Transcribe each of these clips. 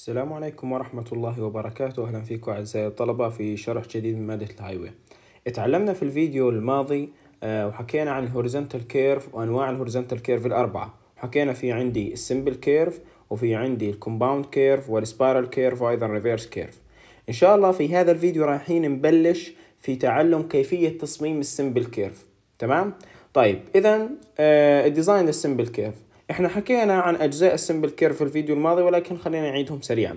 السلام عليكم ورحمة الله وبركاته أهلا فيكم أعزائي الطلبة في شرح جديد من مادة الهايوي اتعلمنا في الفيديو الماضي آه، وحكينا عن الهوريزنتال كيرف وأنواع الهوريزنتال كيرف الأربعة حكينا في عندي السمبل كيرف وفي عندي الكومباوند كيرف والسبايرال كيرف وأيضا ريفيرس كيرف إن شاء الله في هذا الفيديو رايحين نبلش في تعلم كيفية تصميم السمبل كيرف تمام؟ طيب إذا آه، الديزاين للسمبل كيرف احنا حكينا عن اجزاء السمبل كيرف في الفيديو الماضي ولكن خلينا نعيدهم سريعا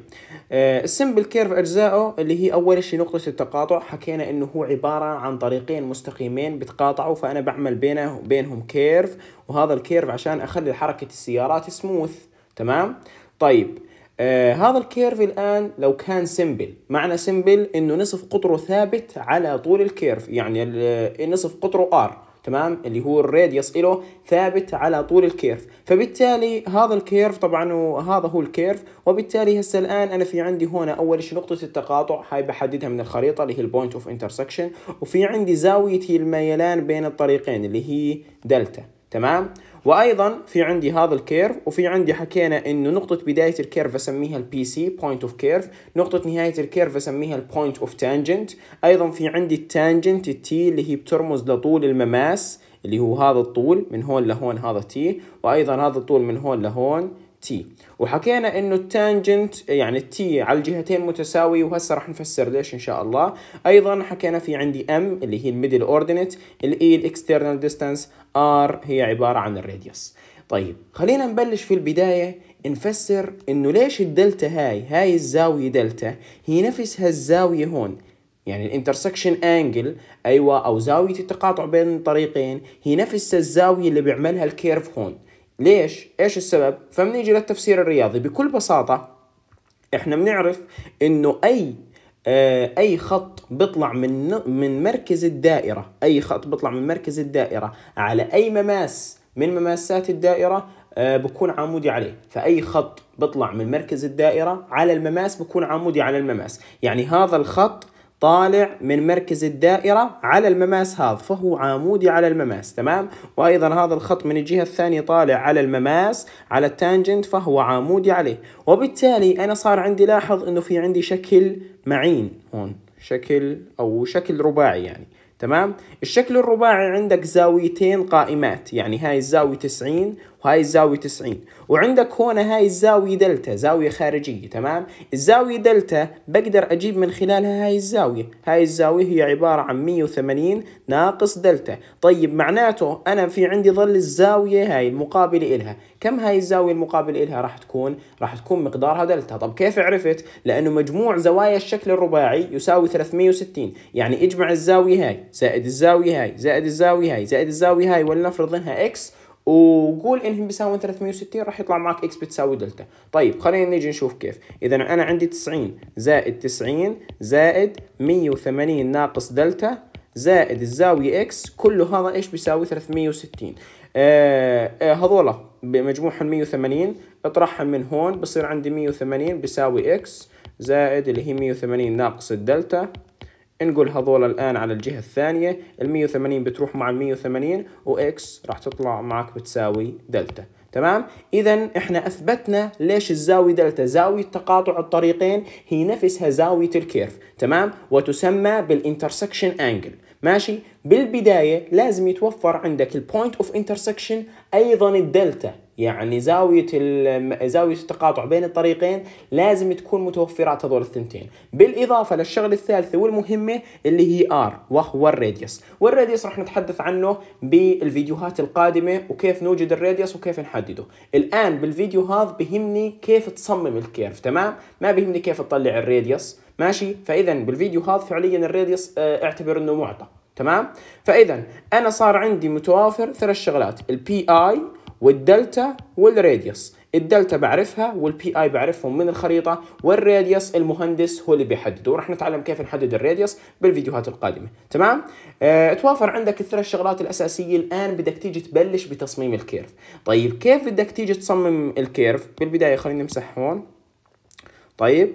السمبل آه، كيرف اجزائه اللي هي اول شيء نقطه التقاطع حكينا انه هو عباره عن طريقين مستقيمين بتقاطعوا فانا بعمل بينه بينهم كيرف وهذا الكيرف عشان اخلي حركه السيارات سموث تمام طيب آه هذا الكيرف الآن لو كان سمبل معنى سمبل إنه نصف قطره ثابت على طول الكيرف يعني آه، نصف قطره R تمام اللي هو الراديوس له ثابت على طول الكيرف فبالتالي هذا الكيرف طبعا وهذا هو الكيرف وبالتالي هسه الان انا في عندي هنا اول شيء نقطه التقاطع هاي بحددها من الخريطه اللي هي البوينت اوف انترسكشن وفي عندي زاويه الميلان بين الطريقين اللي هي دلتا تمام وايضا في عندي هذا الكيرف وفي عندي حكينا انه نقطه بدايه الكيرف اسميها البي سي بوينت اوف كيرف نقطه نهايه الكيرف اسميها البوينت اوف تانجنت ايضا في عندي التانجنت التي اللي هي بترمز لطول المماس اللي هو هذا الطول من هون لهون هذا تي وايضا هذا الطول من هون لهون تي وحكينا انه التانجنت يعني التي على الجهتين متساوي وهسه راح نفسر ليش ان شاء الله ايضا حكينا في عندي ام اللي هي الميدل اوردينت الاي الاكسترنال ديستانس ار هي عباره عن الراديوس طيب خلينا نبلش في البدايه نفسر انه ليش الدلتا هاي هاي الزاويه دلتا هي نفسها الزاويه هون يعني الانترسكشن انجل ايوه او زاويه التقاطع بين الطريقين هي نفس الزاويه اللي بيعملها الكيرف هون ليش؟ ايش السبب؟ فبنيجي للتفسير الرياضي بكل بساطة احنا بنعرف انه اي آه، اي خط بيطلع من من مركز الدائره اي خط بيطلع من مركز الدائره على اي مماس من مماسات الدائره آه، بكون عمودي عليه فاي خط بيطلع من مركز الدائره على المماس بكون عمودي على المماس يعني هذا الخط طالع من مركز الدائرة على المماس هذا فهو عامودي على المماس تمام وأيضا هذا الخط من الجهة الثانية طالع على المماس على التانجنت فهو عامودي عليه وبالتالي أنا صار عندي لاحظ أنه في عندي شكل معين هون شكل أو شكل رباعي يعني تمام الشكل الرباعي عندك زاويتين قائمات يعني هاي الزاوية 90 وهاي الزاوية 90 وعندك هون هاي الزاوية دلتا زاوية خارجية تمام الزاوية دلتا بقدر أجيب من خلالها هاي الزاوية هاي الزاوية هي عبارة عن 180 ناقص دلتا طيب معناته أنا في عندي ظل الزاوية هاي المقابلة إلها كم هاي الزاوية المقابلة إلها راح تكون راح تكون مقدارها دلتا طب كيف عرفت لأنه مجموع زوايا الشكل الرباعي يساوي 360 يعني اجمع الزاوية هاي زائد الزاوية هاي زائد الزاوية هاي زائد الزاوية هاي ولنفرض انها اكس وقول انهم بيساوون 360 راح يطلع معك اكس بتساوي دلتا طيب خلينا نيجي نشوف كيف اذا انا عندي 90 زائد 90 زائد 180 ناقص دلتا زائد الزاوية اكس كله هذا ايش بيساوي 360 آه آه هذولا بمجموعهم 180 اطرحهم من هون بصير عندي 180 بيساوي اكس زائد اللي هي 180 ناقص الدلتا نقول هذول الآن على الجهة الثانية المية وثمانين بتروح مع المية وثمانين وإكس راح تطلع معك بتساوي دلتا تمام إذا إحنا أثبتنا ليش الزاوية دلتا زاوية تقاطع الطريقين هي نفسها زاوية الكيرف تمام وتسمى بالانترسكشن أنجل ماشي بالبداية لازم يتوفر عندك البوينت اوف انترسكشن أيضا الدلتا يعني زاوية زاوية التقاطع بين الطريقين لازم تكون متوفرات هذول الثنتين بالإضافة للشغلة الثالثة والمهمة اللي هي R وهو الراديوس والراديوس رح نتحدث عنه بالفيديوهات القادمة وكيف نوجد الراديوس وكيف نحدده الآن بالفيديو هذا بهمني كيف تصمم الكيرف تمام ما بهمني كيف تطلع الراديوس ماشي فإذا بالفيديو هذا فعليا الراديوس آه، اعتبر انه معطى تمام فاذا انا صار عندي متوافر ثلاث شغلات البي اي والدلتا والراديوس الدلتا بعرفها والبي اي بعرفهم من الخريطه والراديوس المهندس هو اللي بيحدده وراح نتعلم كيف نحدد الراديوس بالفيديوهات القادمه تمام اه توافر عندك الثلاث شغلات الاساسيه الان بدك تيجي تبلش بتصميم الكيرف طيب كيف بدك تيجي تصمم الكيرف بالبدايه خلينا نمسح هون طيب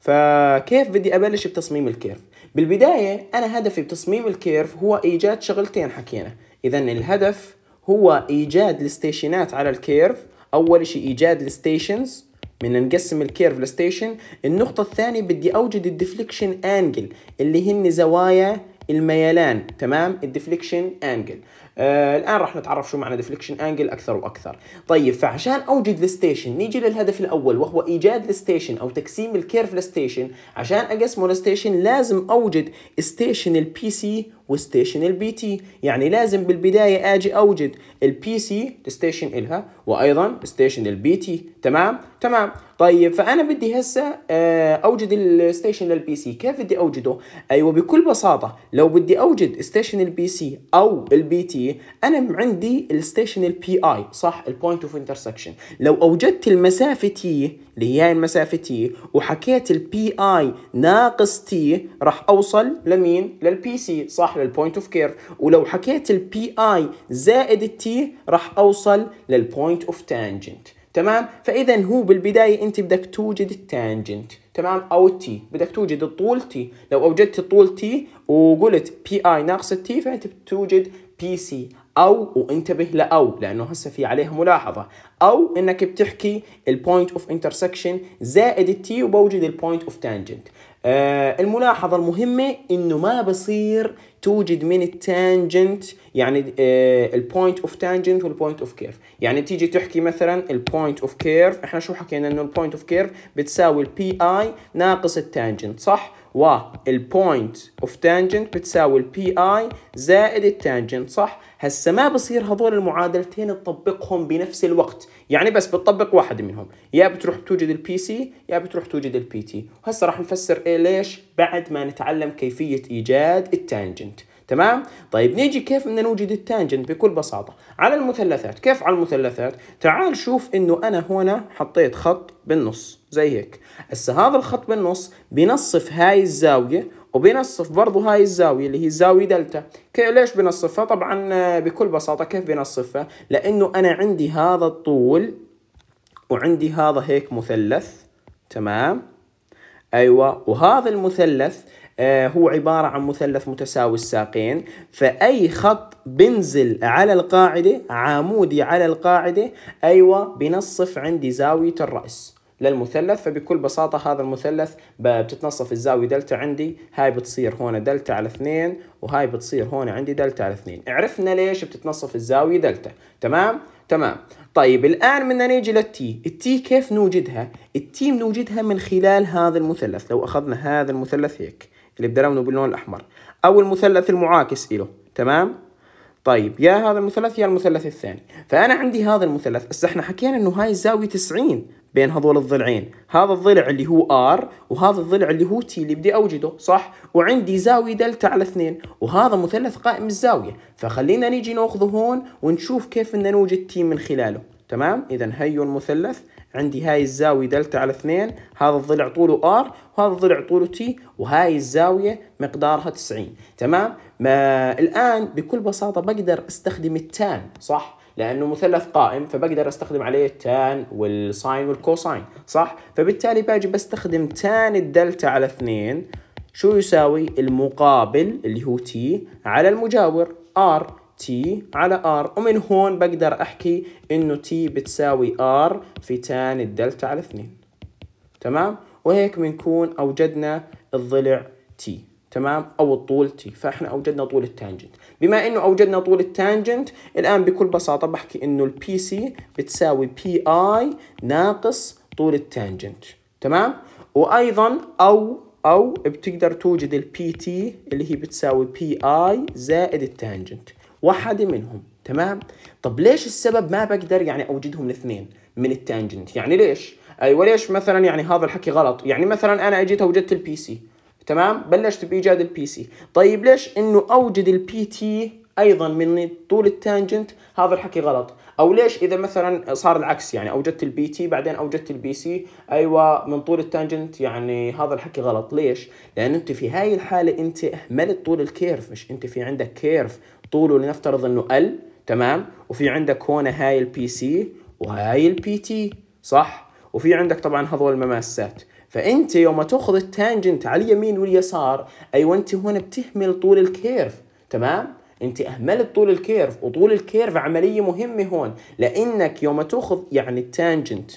فكيف بدي ابلش بتصميم الكيرف بالبدايه انا هدفي بتصميم الكيرف هو ايجاد شغلتين حكينا اذا الهدف هو ايجاد الستيشنات على الكيرف اول شيء ايجاد الستيشنز من نقسم الكيرف لستيشن النقطة الثانية بدي أوجد الديفليكشن أنجل اللي هن زوايا الميلان تمام الديفليكشن أنجل آه الان راح نتعرف شو معنى ديفليكشن انجل اكثر واكثر طيب فعشان اوجد الستيشن نيجي للهدف الاول وهو ايجاد الستيشن او تقسيم الكيرف للستيشن عشان اقسمه للستيشن لازم اوجد ستيشن البي سي وستيشن البي تي يعني لازم بالبدايه اجي اوجد البي سي ستيشن الها وايضا ستيشن البي تي تمام تمام طيب فانا بدي هسه آه، اوجد الستيشن البي سي كيف بدي اوجده ايوه بكل بساطه لو بدي اوجد ستيشن البي سي او البي تي انا عندي الستيشن البي اي صح البوينت اوف انترسكشن لو اوجدت المسافه تي اللي هي المسافة تي وحكيت البي اي ناقص تي راح اوصل لمين؟ للبي سي صح للبوينت اوف كيرف ولو حكيت البي اي زائد التي راح اوصل للبوينت اوف تانجنت تمام؟ فاذا هو بالبداية انت بدك توجد التانجنت تمام او التي بدك توجد الطول تي لو اوجدت الطول تي وقلت بي اي ناقص التي فانت بتوجد بي سي او وانتبه لاو لانه هسه في عليها ملاحظه او انك بتحكي البوينت اوف انترسكشن زائد التي وبوجد البوينت اوف تانجنت الملاحظة المهمة انه ما بصير توجد من التانجنت يعني البوينت اوف تانجنت والبوينت اوف كيرف، يعني تيجي تحكي مثلا البوينت اوف كيرف، احنا شو حكينا انه البوينت اوف كيرف بتساوي البي اي ناقص التانجنت صح؟ والبوينت اوف تانجنت بتساوي البي اي زائد التانجنت صح؟ هسه ما بصير هذول المعادلتين تطبقهم بنفس الوقت يعني بس بتطبق واحد منهم يا بتروح بتوجد البي سي يا بتروح توجد البي تي وهسه راح نفسر ايه ليش بعد ما نتعلم كيفية ايجاد التانجنت تمام؟ طيب نيجي كيف بدنا نوجد التانجنت بكل بساطة على المثلثات، كيف على المثلثات؟ تعال شوف إنه أنا هنا حطيت خط بالنص زي هيك، هسه هذا الخط بالنص بنصف هاي الزاوية وبنصف برضه هاي الزاوية اللي هي زاوية دلتا ليش بنصفها طبعا آه، بكل بساطة كيف بنصفها لأنه أنا عندي هذا الطول وعندي هذا هيك مثلث تمام أيوة وهذا المثلث آه، هو عبارة عن مثلث متساوي الساقين فأي خط بنزل على القاعدة عامودي على القاعدة أيوة بنصف عندي زاوية الرأس للمثلث فبكل بساطة هذا المثلث بتتنصف الزاوية دلتا عندي هاي بتصير هون دلتا على اثنين وهاي بتصير هون عندي دلتا على اثنين عرفنا ليش بتتنصف الزاوية دلتا تمام؟ تمام طيب الآن بدنا نيجي للتي التي كيف نوجدها؟ التي بنوجدها من خلال هذا المثلث لو أخذنا هذا المثلث هيك اللي بدربنه باللون الأحمر أو المثلث المعاكس له تمام؟ طيب يا هذا المثلث يا المثلث الثاني فأنا عندي هذا المثلث بس احنا حكينا إنه هاي الزاوية 90 بين هذول الضلعين هذا الضلع اللي هو ار وهذا الضلع اللي هو تي اللي بدي اوجده صح وعندي زاويه دلتا على اثنين وهذا مثلث قائم الزاويه فخلينا نيجي ناخذه هون ونشوف كيف بدنا نوجد تي من خلاله تمام اذا هي المثلث عندي هاي الزاوية دلتا على اثنين هذا الضلع طوله ار وهذا الضلع طوله تي وهاي الزاوية مقدارها 90 تمام ما الآن بكل بساطة بقدر استخدم التان صح لانه مثلث قائم فبقدر استخدم عليه التان والساين والكوساين صح فبالتالي باجي بستخدم تان الدلتا على 2 شو يساوي المقابل اللي هو تي على المجاور ار تي على ار ومن هون بقدر احكي انه تي بتساوي ار في تان الدلتا على 2 تمام وهيك بنكون اوجدنا الضلع تي تمام او الطول تي فاحنا اوجدنا طول التانجنت بما انه اوجدنا طول التانجنت الان بكل بساطه بحكي انه البي سي بتساوي بي اي ناقص طول التانجنت تمام وايضا او او بتقدر توجد البي تي اللي هي بتساوي بي اي زائد التانجنت واحده منهم تمام طب ليش السبب ما بقدر يعني اوجدهم الاثنين من التانجنت يعني ليش ايوه ليش مثلا يعني هذا الحكي غلط يعني مثلا انا اجيت وجدت البي سي تمام بلشت بايجاد البي سي طيب ليش انه اوجد البي تي ايضا من طول التانجنت هذا الحكي غلط او ليش اذا مثلا صار العكس يعني اوجدت البي تي بعدين اوجدت البي سي ايوه من طول التانجنت يعني هذا الحكي غلط ليش لان انت في هاي الحاله انت اهملت طول الكيرف مش انت في عندك كيرف طوله لنفترض انه ال تمام وفي عندك هون هاي البي سي وهاي البي تي صح وفي عندك طبعا هذول المماسات فانت يوم تاخذ التانجنت على اليمين واليسار ايوه انت هنا بتهمل طول الكيرف تمام انت اهملت طول الكيرف وطول الكيرف عمليه مهمه هون لانك يوم تاخذ يعني التانجنت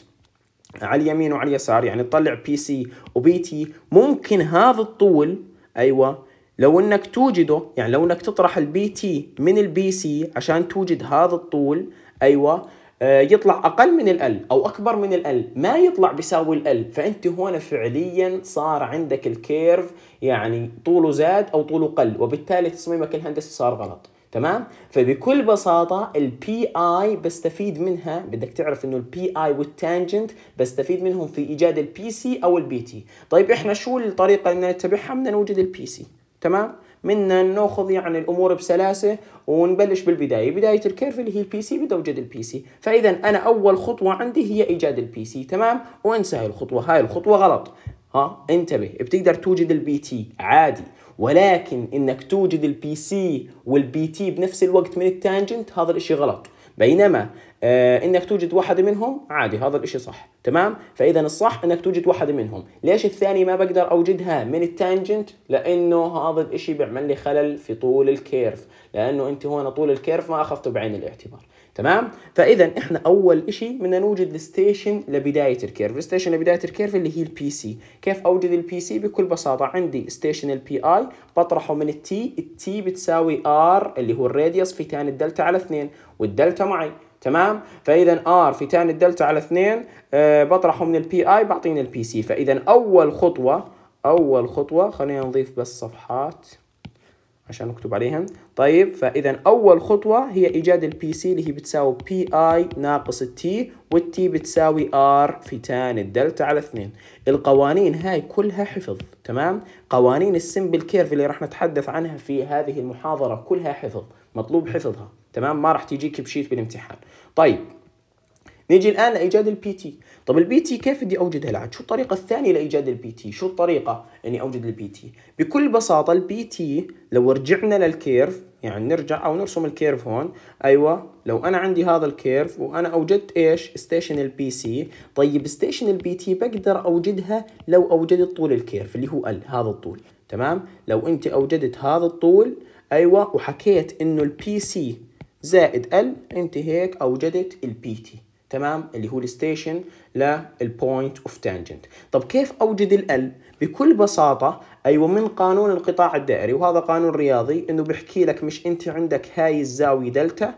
على اليمين وعلى اليسار يعني تطلع بي سي وبي تي ممكن هذا الطول ايوه لو انك توجده يعني لو انك تطرح البي تي من البي سي عشان توجد هذا الطول ايوه آه، يطلع اقل من ال او اكبر من ال ما يطلع بيساوي ال فانت هون فعليا صار عندك الكيرف يعني طوله زاد او طوله قل وبالتالي تصميمك الهندسي صار غلط تمام فبكل بساطه البي اي بستفيد منها بدك تعرف انه البي اي والتانجنت بستفيد منهم في ايجاد البي سي او البي تي طيب احنا شو الطريقه اللي نتبعها بدنا نوجد البي سي تمام منا ناخذ يعني الامور بسلاسه ونبلش بالبدايه، بدايه الكيرف اللي هي البي سي بدي اوجد البي سي، فاذا انا اول خطوه عندي هي ايجاد البي سي تمام؟ وانسى هاي الخطوه، هاي الخطوه غلط، ها انتبه بتقدر توجد البي تي عادي ولكن انك توجد البي سي والبي تي بنفس الوقت من التانجنت هذا الاشي غلط بينما آه انك توجد واحد منهم عادي هذا الاشي صح تمام فاذا الصح انك توجد واحد منهم ليش الثاني ما بقدر اوجدها من التانجنت لانه هذا الاشي بيعمل لي خلل في طول الكيرف لانه انت هون طول الكيرف ما اخذته بعين الاعتبار تمام فاذا احنا اول شيء بدنا نوجد الستيشن لبدايه الكيرف الستيشن لبدايه الكيرف اللي هي البي سي كيف اوجد البي سي بكل بساطه عندي ستيشن البي اي بطرحه من التي التي بتساوي ار اللي هو الراديوس في تان الدلتا على 2 والدلتا معي تمام فاذا ار في تان الدلتا على 2 أه بطرحه من البي اي بعطيني البي سي فاذا اول خطوه اول خطوه خلينا نضيف بس صفحات عشان نكتب عليهم طيب فاذا اول خطوه هي ايجاد البي سي اللي هي بتساوي بي اي ناقص التي والتي بتساوي ار في تان الدلتا على 2 القوانين هاي كلها حفظ تمام قوانين السمبل كيرف اللي راح نتحدث عنها في هذه المحاضره كلها حفظ مطلوب حفظها تمام ما راح تجيك بشيت بالامتحان طيب نيجي الان لايجاد البي تي طب البي تي كيف بدي اوجدها الان شو الطريقه الثانيه لايجاد البي تي شو الطريقه اني اوجد البي تي بكل بساطه البي تي لو رجعنا للكيرف يعني نرجع او نرسم الكيرف هون ايوه لو انا عندي هذا الكيرف وانا اوجدت ايش ستيشن البي سي طيب ستيشن البي تي بقدر اوجدها لو اوجدت طول الكيرف اللي هو ال هذا الطول تمام لو انت اوجدت هذا الطول ايوه وحكيت انه البي سي زائد ال انت هيك اوجدت البي تي تمام اللي هو الستيشن للبوينت اوف تانجنت طب كيف اوجد ال بكل بساطه ايوه من قانون القطاع الدائري وهذا قانون رياضي انه بيحكي لك مش انت عندك هاي الزاويه دلتا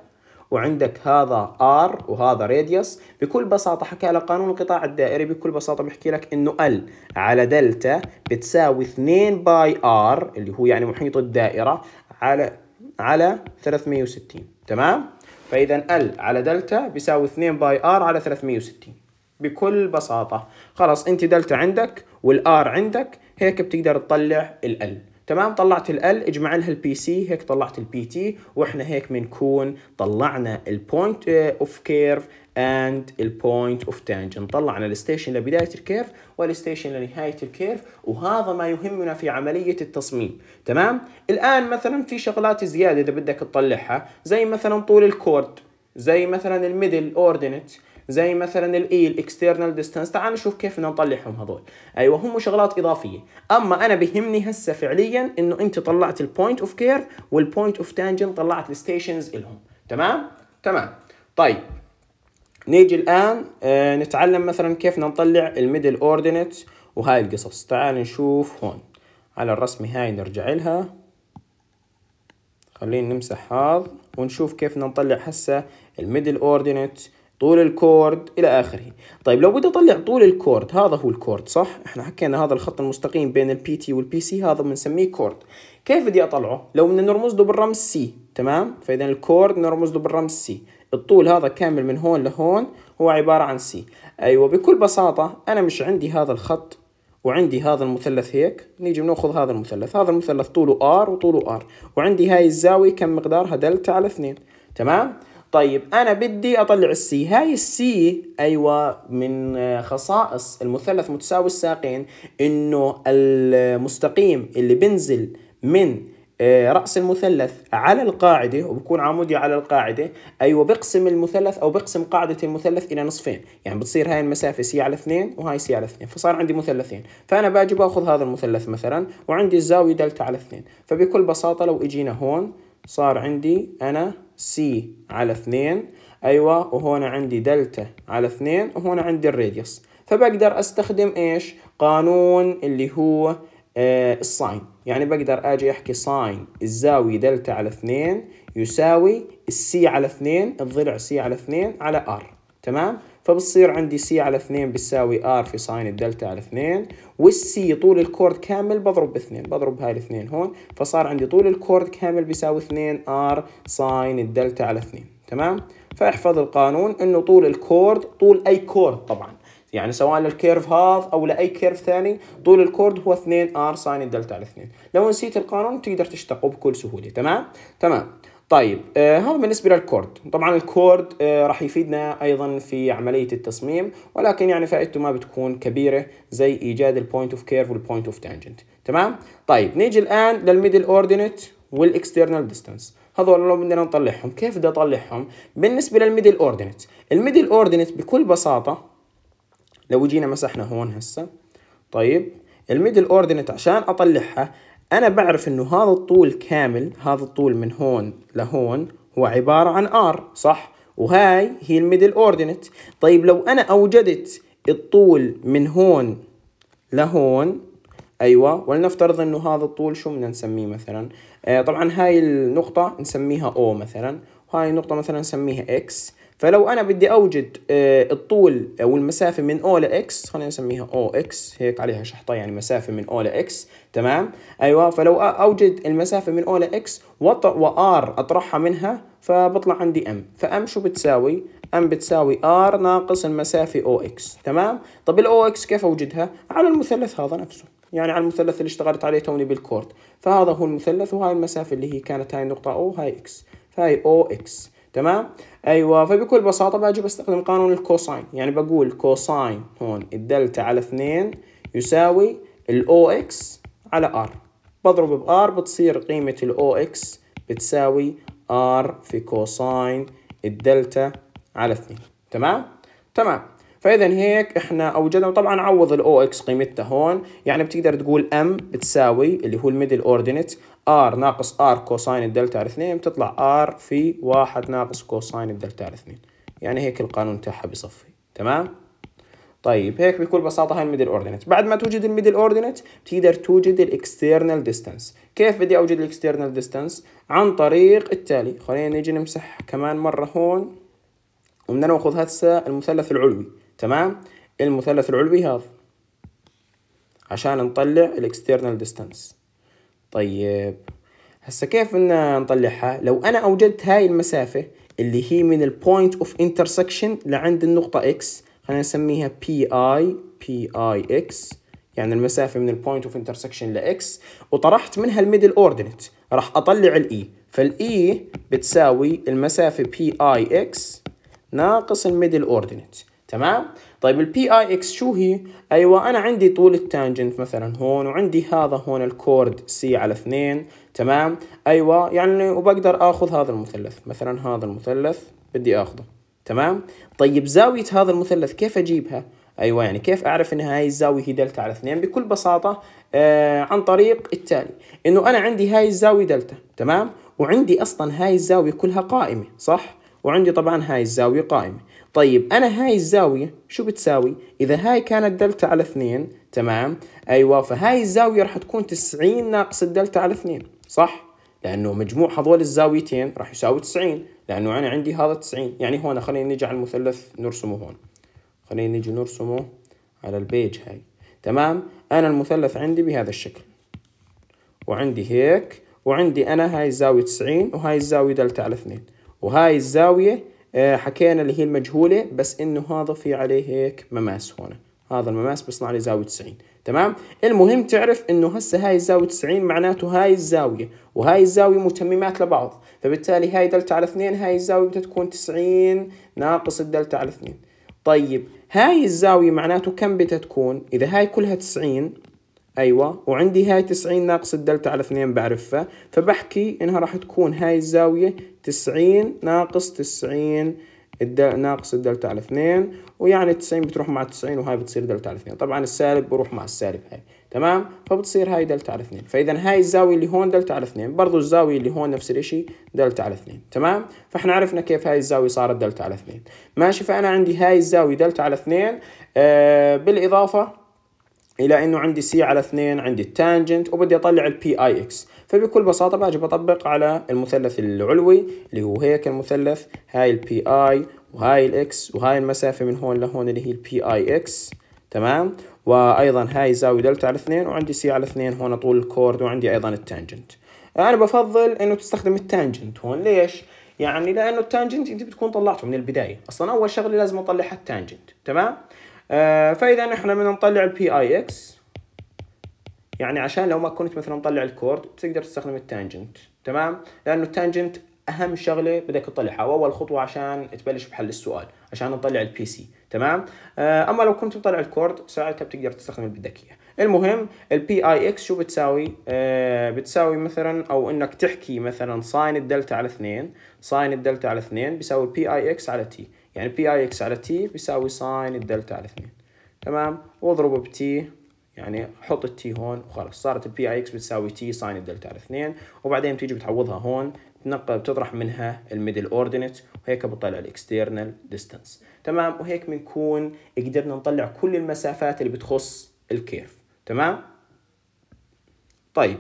وعندك هذا ار وهذا راديوس بكل بساطه حكى لك قانون القطاع الدائري بكل بساطه بيحكي لك انه ال على دلتا بتساوي 2 باي ار اللي هو يعني محيط الدائره على على 360 تمام فإذا ال على دلتا بيساوي 2 باي ار على 360 بكل بساطة خلاص أنت دلتا عندك والآر عندك هيك بتقدر تطلع ال تمام طلعت ال اجمع لها البي سي هيك طلعت البي تي واحنا هيك بنكون طلعنا البوينت اوف كيرف and البوينت اوف تانجنت طلعنا الستيشن لبدايه الكيرف والستيشن لنهايه الكيرف وهذا ما يهمنا في عمليه التصميم تمام الان مثلا في شغلات زياده اذا بدك تطلعها زي مثلا طول الكورد زي مثلا الميدل اوردينت زي مثلا الاي الاكسترنال ديستانس تعال نشوف كيف بدنا نطلعهم هذول ايوه هم شغلات اضافيه اما انا بهمني هسه فعليا انه انت طلعت البوينت اوف كيرف والبوينت اوف تانجنت طلعت الستيشنز الهم تمام تمام طيب نيجي الآن آه، نتعلم مثلا كيف نطلع الميدل اوردينيت وهاي القصص تعال نشوف هون على الرسمة هاي نرجع لها خلينا نمسح هذا ونشوف كيف نطلع هسه الميدل اوردينيت طول الكورد الى اخره طيب لو بدي اطلع طول الكورد هذا هو الكورد صح احنا حكينا هذا الخط المستقيم بين البي تي والبي سي هذا بنسميه كورد كيف بدي اطلعه لو بدنا نرمز له بالرمز سي تمام فاذا الكورد نرمز له بالرمز سي الطول هذا كامل من هون لهون هو عبارة عن سي أيوة بكل بساطة أنا مش عندي هذا الخط وعندي هذا المثلث هيك نيجي بناخذ هذا المثلث هذا المثلث طوله ار وطوله ار وعندي هاي الزاوية كم مقدارها دلتا على اثنين تمام طيب انا بدي اطلع السي هاي السي ايوه من خصائص المثلث متساوي الساقين انه المستقيم اللي بنزل من آه، رأس المثلث على القاعدة وبكون عمودي على القاعدة أيوة بقسم المثلث أو بقسم قاعدة المثلث إلى نصفين يعني بتصير هاي المسافة سي على اثنين وهاي سي على اثنين فصار عندي مثلثين فأنا باجي باخذ هذا المثلث مثلا وعندي الزاوية دلتا على اثنين فبكل بساطة لو إجينا هون صار عندي أنا سي على اثنين أيوة وهون عندي دلتا على اثنين وهون عندي الراديوس فبقدر أستخدم إيش قانون اللي هو آه، الساين يعني بقدر اجي احكي ساين الزاوية دلتا على 2 يساوي السي على 2 الضلع سي على 2 على ار تمام فبصير عندي سي على 2 بتساوي ار في ساين الدلتا على 2 والسي طول الكورد كامل بضرب 2 بضرب هاي الاثنين هون فصار عندي طول الكورد كامل بيساوي 2 ار ساين الدلتا على 2 تمام فاحفظ القانون انه طول الكورد طول اي كورد طبعا يعني سواء للكيرف هذا او لاي كيرف ثاني طول الكورد هو 2 ار ساين دلتا على 2 لو نسيت القانون تقدر تشتقه بكل سهوله تمام تمام طيب آه هذا بالنسبه للكورد طبعا الكورد آه راح يفيدنا ايضا في عمليه التصميم ولكن يعني فائدته ما بتكون كبيره زي ايجاد البوينت اوف كيرف والبوينت اوف تانجنت تمام طيب نيجي الان للميدل اوردينيت والاكسترنال ديستانس هذول لو بدنا نطلعهم كيف بدي اطلعهم بالنسبه للميدل اوردينيت الميدل اوردينيت بكل بساطه لو جينا مسحنا هون هسه طيب الميدل اوردينت عشان اطلعها انا بعرف انه هذا الطول كامل هذا الطول من هون لهون هو عبارة عن ار صح وهاي هي الميدل اوردينت طيب لو انا اوجدت الطول من هون لهون ايوه ولنفترض انه هذا الطول شو بدنا نسميه مثلا آه طبعا هاي النقطة نسميها او مثلا وهاي النقطة مثلا نسميها اكس فلو انا بدي اوجد آه، الطول او آه، المسافه من او لاكس خلينا نسميها او اكس هيك عليها شحطه يعني مسافه من او لاكس تمام ايوه فلو اوجد المسافه من او لاكس وار اطرحها منها فبطلع عندي ام فام شو بتساوي ام بتساوي ار ناقص المسافه او اكس تمام طب الاو اكس كيف اوجدها على المثلث هذا نفسه يعني على المثلث اللي اشتغلت عليه توني بالكورد فهذا هو المثلث وهاي المسافه اللي هي كانت هاي النقطه او هاي اكس فهاي او اكس تمام ايوه فبكل بساطه باجي بستخدم قانون الكوساين يعني بقول كوساين هون الدلتا على 2 يساوي الاو اكس على ار بضرب بار بتصير قيمه الاو اكس بتساوي ار في كوساين الدلتا على 2 تمام تمام فاذا هيك احنا اوجدنا طبعا عوض الاو اكس قيمتها هون يعني بتقدر تقول ام بتساوي اللي هو الميدل اوردينيت ار ناقص ار كوساين الدلتا على 2 بتطلع ار في واحد ناقص كوساين الدلتا على 2 يعني هيك القانون تاعها بيصفي تمام طيب هيك بكل بساطه هاي الميدل اوردينت بعد ما توجد الميدل اوردينت بتقدر توجد الاكسترنال ديستانس كيف بدي اوجد الاكسترنال ديستانس عن طريق التالي خلينا نيجي نمسح كمان مره هون وبدنا ناخذ هسه المثلث العلوي تمام المثلث العلوي هذا عشان نطلع الاكسترنال ديستانس طيب هسا كيف بدنا نطلعها لو انا اوجدت هاي المسافه اللي هي من البوينت اوف انترسكشن لعند النقطه اكس خلينا نسميها بي اي بي اي اكس يعني المسافه من البوينت اوف انترسكشن لاكس وطرحت منها الميدل اوردينت راح اطلع الاي e. فالاي e بتساوي المسافه بي اي اكس ناقص الميدل اوردينت تمام طيب البي اي اكس شو هي؟ ايوه انا عندي طول التانجنت مثلا هون وعندي هذا هون الكورد سي على اثنين تمام؟ ايوه يعني وبقدر اخذ هذا المثلث مثلا هذا المثلث بدي اخذه تمام؟ طيب زاوية هذا المثلث كيف اجيبها؟ ايوه يعني كيف اعرف ان هاي الزاويه هي دلتا على اثنين بكل بساطه آه عن طريق التالي انه انا عندي هاي الزاويه دلتا تمام وعندي اصلا هاي الزاويه كلها قائمه صح وعندي طبعا هاي الزاويه قائمه طيب أنا هاي الزاوية شو بتساوي؟ إذا هاي كانت دلتا على 2 تمام؟ أيوة فهاي الزاوية رح تكون 90 ناقص الدلتا على 2 صح؟ لأنه مجموع هذول الزاويتين رح يساوي 90 لأنه أنا عندي هذا 90 يعني هون خلينا نجي على المثلث نرسمه هون خلينا نجي نرسمه على البيج هاي تمام؟ أنا المثلث عندي بهذا الشكل وعندي هيك وعندي أنا هاي الزاوية 90 وهاي الزاوية دلتا على 2 وهاي الزاوية آه، حكينا اللي هي المجهولة بس إنه هذا في عليه هيك مماس هون هذا المماس بيصنع لي زاوية 90 تمام المهم تعرف انه هسه هاي الزاوية 90 معناته هاي الزاوية وهاي الزاوية متممات لبعض فبالتالي هاي دلتا على 2 هاي الزاوية بدها تكون 90 ناقص الدلتا على 2 طيب هاي الزاوية معناته كم بدها تكون إذا هاي كلها 90 أيوة وعندي هاي 90 ناقص الدلتا على 2 بعرفها فبحكي إنها راح تكون هاي الزاوية تسعين ناقص تسعين ناقص الدلتا على اثنين ويعني تسعين بتروح مع تسعين وهاي بتصير دلتا على اثنين طبعا السالب بروح مع السالب هاي تمام فبتصير هاي دلتا على اثنين فاذا هاي الزاويه اللي هون دلتا على اثنين برضو الزاويه اللي هون نفس الشيء دلتا على اثنين تمام فاحنا عرفنا كيف هاي الزاويه صارت دلتا على اثنين ماشي فانا عندي هاي الزاويه دلتا على اثنين آه بالاضافه الى انه عندي سي على اثنين عندي التانجنت وبدي اطلع البي اي اكس فبكل بساطة باجي بطبق على المثلث العلوي اللي هو هيك المثلث هاي بي اي وهاي الاكس وهاي المسافة من هون لهون اللي هي بي اي اكس تمام وايضا هاي زاوية دلتا على اثنين وعندي سي على اثنين هون طول الكورد وعندي ايضا التانجنت انا بفضل انه تستخدم التانجنت هون ليش؟ يعني لانه التانجنت انت بتكون طلعته من البدايه اصلا اول شغله لازم أطلعها التانجنت تمام آه فاذا نحن بدنا نطلع بي اي اكس يعني عشان لو ما كنت مثلا مطلع الكورد تقدر تستخدم التانجنت تمام لانه التانجنت اهم شغله بدك تطلعها واول خطوه عشان تبلش بحل السؤال عشان نطلع البي سي تمام آه، اما لو كنت مطلع الكورد ساعتها بتقدر تستخدم اللي بدك اياه المهم البي اي اكس شو بتساوي آه بتساوي مثلا او انك تحكي مثلا ساين الدلتا على 2 ساين الدلتا على 2 بيساوي بي اي اكس على تي يعني بي اي اكس على تي بيساوي ساين الدلتا على 2 تمام واضربه بتي يعني حط التي هون وخلاص صارت البي اي اكس بتساوي تي ساين الدلتا على 2 وبعدين بتيجي بتعوضها هون تنقل بتطرح منها الميدل اوردينت وهيك بطلع الاكسترنال ديستانس تمام وهيك بنكون قدرنا نطلع كل المسافات اللي بتخص الكيرف تمام طيب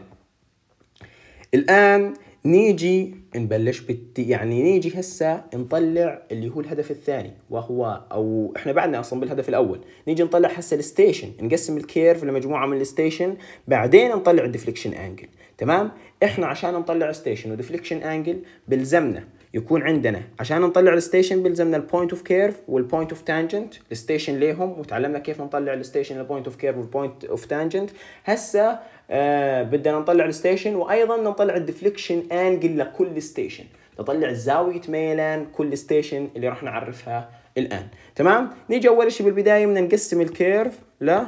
الان نيجي نبلش بالت... يعني نيجي هسه نطلع اللي هو الهدف الثاني وهو او احنا بعدنا اصلا بالهدف الاول نيجي نطلع هسه الستيشن نقسم الكيرف لمجموعه من الستيشن بعدين نطلع الديفليكشن انجل تمام احنا عشان نطلع ستيشن وديفليكشن انجل بلزمنا يكون عندنا عشان نطلع الستيشن بلزمنا البوينت اوف كيرف والبوينت اوف تانجنت الستيشن ليهم وتعلمنا كيف نطلع الستيشن البوينت اوف كيرف والبوينت اوف تانجنت هسه آه، بدنا نطلع الستيشن وايضا نطلع الديفليكشن انجل لكل ستيشن نطلع زاويه ميلان كل ستيشن اللي راح نعرفها الان تمام نيجي اول شيء بالبدايه بدنا نقسم الكيرف ل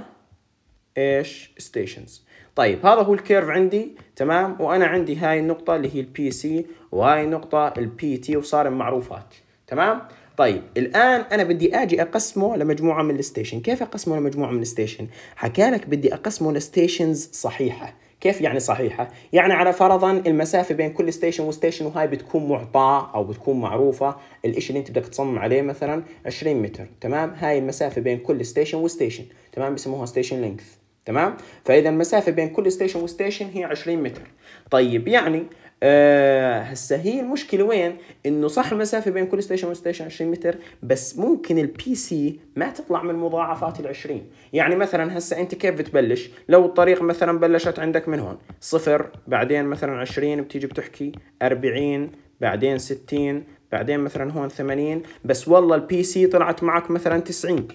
ايش ستيشنز طيب هذا هو الكيرف عندي تمام وانا عندي هاي النقطه اللي هي البي سي وهاي النقطه البي تي وصار معروفات تمام طيب الان انا بدي اجي اقسمه لمجموعه من الستيشن كيف اقسمه لمجموعه من الستيشن حكى لك بدي اقسمه لستيشنز صحيحه كيف يعني صحيحه يعني على فرضا المسافه بين كل ستيشن وستيشن وهاي بتكون معطاه او بتكون معروفه الشيء اللي انت بدك تصمم عليه مثلا 20 متر تمام هاي المسافه بين كل ستيشن وستيشن تمام بسموها ستيشن لينكث، تمام فاذا المسافه بين كل ستيشن وستيشن هي 20 متر طيب يعني آه، هسه هي المشكله وين انه صح المسافه بين كل ستيشن وستيشن 20 متر بس ممكن البي سي ما تطلع من مضاعفات ال 20 يعني مثلا هسه انت كيف بتبلش لو الطريق مثلا بلشت عندك من هون صفر بعدين مثلا 20 بتيجي بتحكي 40 بعدين 60 بعدين مثلا هون 80 بس والله البي سي طلعت معك مثلا 90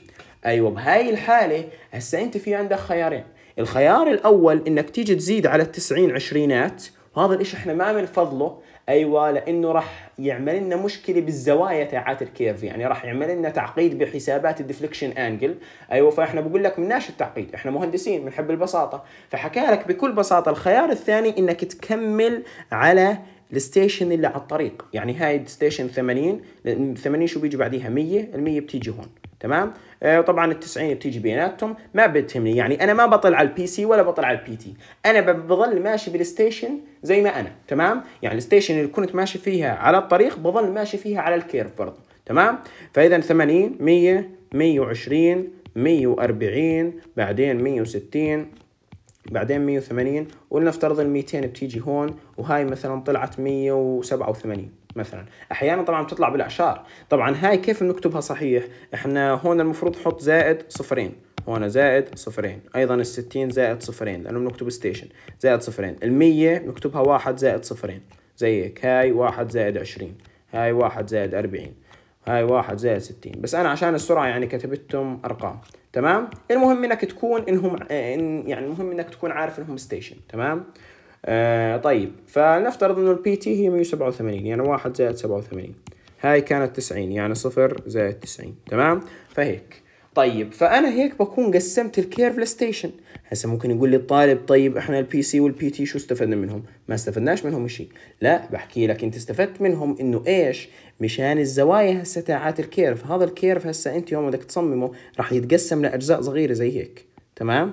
ايوه بهاي الحاله هسه انت في عندك خيارين الخيار الاول انك تيجي تزيد على التسعين عشرينات فهذا الشيء احنا ما من فضله ايوه لانه راح يعمل لنا مشكله بالزوايا تاعات الكيرف يعني راح يعمل لنا تعقيد بحسابات الديفليكشن انجل ايوه فاحنا بقول لك مناش التعقيد احنا مهندسين بنحب البساطه فحكى لك بكل بساطه الخيار الثاني انك تكمل على الستيشن اللي على الطريق يعني هاي الستيشن 80 80 شو بيجي بعديها 100 ال 100 بتيجي هون تمام آه طبعا ال90 بتيجي بيناتهم ما بتهمني يعني انا ما بطلع على البي سي ولا بطلع على البي تي انا بظل ماشي بالستيشن زي ما انا تمام يعني الستيشن اللي كنت ماشي فيها على الطريق بظل ماشي فيها على الكيرف برضه تمام فاذا 80 100 120 140 بعدين 160 بعدين 180 ولنفترض ال 200 بتيجي هون وهاي مثلا طلعت 187 مثلا احيانا طبعا بتطلع بالاعشار طبعا هاي كيف بنكتبها صحيح احنا هون المفروض نحط زائد صفرين هون زائد صفرين ايضا الستين زائد صفرين لانه بنكتب ستيشن زائد صفرين ال100 بنكتبها واحد زائد صفرين زي هيك هاي واحد زائد 20 هاي واحد زائد 40 هاي واحد زائد 60 بس أنا عشان السرعة يعني كتبتهم أرقام تمام المهم إنك تكون إنهم إن يعني المهم إنك تكون عارف إنهم ستيشن تمام آه، طيب فلنفترض انه البي تي هي 187 يعني 1 زائد 87 هاي كانت 90 يعني 0 زائد 90 تمام فهيك طيب فانا هيك بكون قسمت الكيرف لستيشن هسه ممكن يقول لي الطالب طيب احنا البي سي والبي تي شو استفدنا منهم ما استفدناش منهم شيء لا بحكي لك انت استفدت منهم انه ايش مشان الزوايا هسه تاعات الكيرف هذا الكيرف هسه انت يوم بدك تصممه راح يتقسم لاجزاء صغيره زي هيك تمام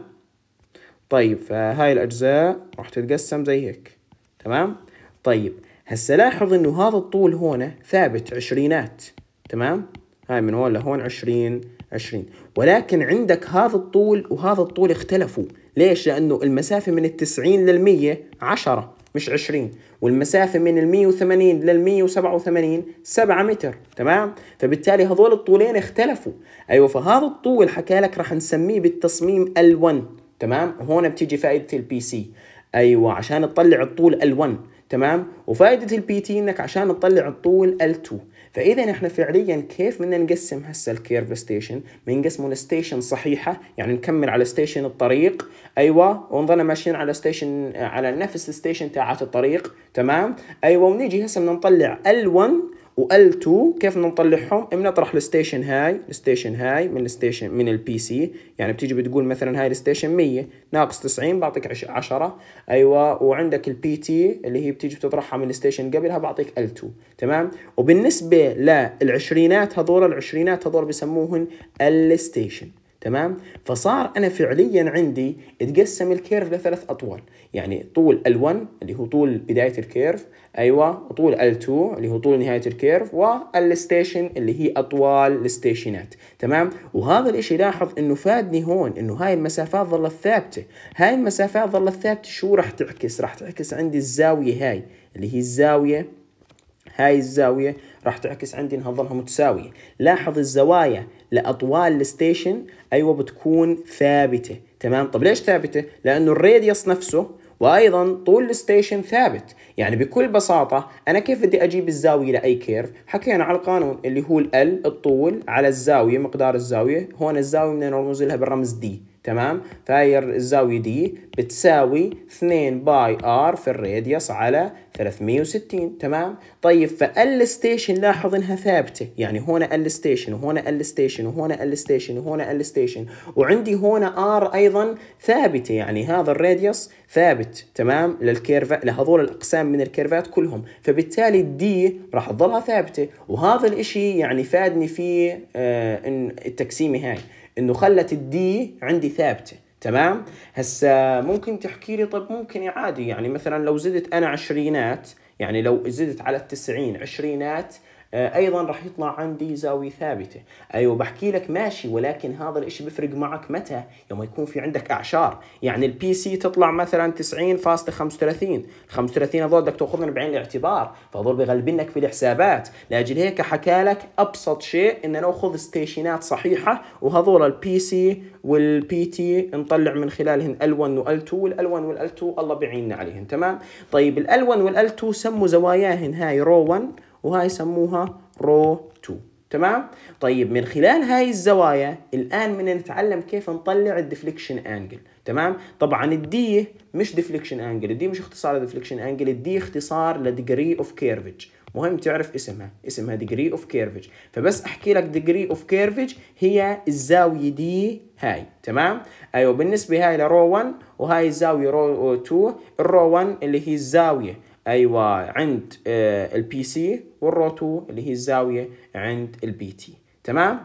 طيب فهاي الأجزاء راح تتقسم زي هيك تمام طيب هسه لاحظ إنه هذا الطول هون ثابت عشرينات تمام هاي من هون لهون عشرين عشرين ولكن عندك هذا الطول وهذا الطول اختلفوا ليش؟ لأنه المسافة من التسعين للمية عشرة مش عشرين والمسافة من المية وثمانين للمية وسبعة وثمانين سبعة متر تمام؟ فبالتالي هذول الطولين اختلفوا أيوة فهذا الطول حكالك رح نسميه بالتصميم ال 1 تمام هون بتيجي فائده البي سي ايوه عشان تطلع الطول ال1 تمام وفائده البي تي انك عشان تطلع الطول ال2 فاذا احنا فعليا كيف بدنا نقسم هسه الكيرف ستيشن بنقسمه لستيشن صحيحه يعني نكمل على ستيشن الطريق ايوه ونضلنا ماشيين على ستيشن على نفس الستيشن تاعت الطريق تمام ايوه ونيجي هسه بدنا نطلع ال1 و L2 كيف بدنا نطلعهم؟ بنطرح الستيشن هاي الستيشن هاي من الستيشن من البي سي يعني بتيجي بتقول مثلا هاي الستيشن 100 ناقص 90 بعطيك 10 ايوه وعندك البي تي اللي هي بتيجي بتطرحها من الستيشن قبلها بعطيك L2 تمام؟ وبالنسبه للعشرينات هذول العشرينات هذول بسموهن الستيشن تمام فصار انا فعليا عندي اتقسم الكيرف لثلاث اطوال يعني طول ال1 اللي هو طول بدايه الكيرف ايوه وطول L2 اللي هو طول نهايه الكيرف والستيشن اللي هي اطوال الستيشنات تمام وهذا الاشي لاحظ انه فادني هون انه هاي المسافات ظلت ثابته هاي المسافات ظلت ثابته شو راح تعكس راح تعكس عندي الزاويه هاي اللي هي الزاويه هاي الزاويه راح تعكس عندي انها ظلها متساويه لاحظ الزوايا لاطوال الستيشن ايوه بتكون ثابته تمام طب ليش ثابته لانه الراديوس نفسه وايضا طول الستيشن ثابت يعني بكل بساطه انا كيف بدي اجيب الزاويه لاي كيرف حكينا على القانون اللي هو ال الطول على الزاويه مقدار الزاويه هون الزاويه بدنا نرمز لها بالرمز دي تمام فهي الزاوية دي بتساوي 2 باي ار في الراديوس على 360 تمام طيب فال ستيشن لاحظ انها ثابتة يعني هنا ال ستيشن وهنا ال ستيشن وهنا ال ستيشن وهنا ال ستيشن وعندي هنا ار ايضا ثابتة يعني هذا الراديوس ثابت تمام للكيرف لهذول الاقسام من الكيرفات كلهم فبالتالي الدي راح تظلها ثابتة وهذا الاشي يعني فادني فيه آه التقسيمة هاي انه خلت الدي عندي ثابته تمام هسا ممكن تحكي لي طب ممكن عادي يعني مثلا لو زدت انا عشرينات يعني لو زدت على التسعين عشرينات آه، ايضا راح يطلع عندي زاويه ثابته ايوه بحكي لك ماشي ولكن هذا الاشي بيفرق معك متى يوم يكون في عندك اعشار يعني البي سي تطلع مثلا 90.35 35 هذول بدك تاخذهم بعين الاعتبار فهذول بغلبنك في الحسابات لاجل هيك حكى لك ابسط شيء ان ناخذ ستيشنات صحيحه وهذول البي سي والبي تي نطلع من خلالهن ال1 وال2 وال1 وال2 الله بعيننا عليهن تمام طيب ال1 وال2 سموا زواياهن هاي رو 1 وهاي يسموها رو 2 تمام طيب من خلال هاي الزوايا الان من نتعلم كيف نطلع الديفليكشن انجل تمام طبعا الدي مش ديفليكشن انجل الدي مش اختصار لديفليكشن انجل الدي اختصار لديجري اوف كيرفج مهم تعرف اسمها اسمها ديجري اوف كيرفج فبس احكي لك ديجري اوف كيرفج هي الزاويه دي هاي تمام ايوه بالنسبه هاي لرو 1 وهاي الزاويه رو 2 الرو 1 اللي هي الزاويه ايوه عند آه، البي سي والرو 2 اللي هي الزاويه عند البي تي تمام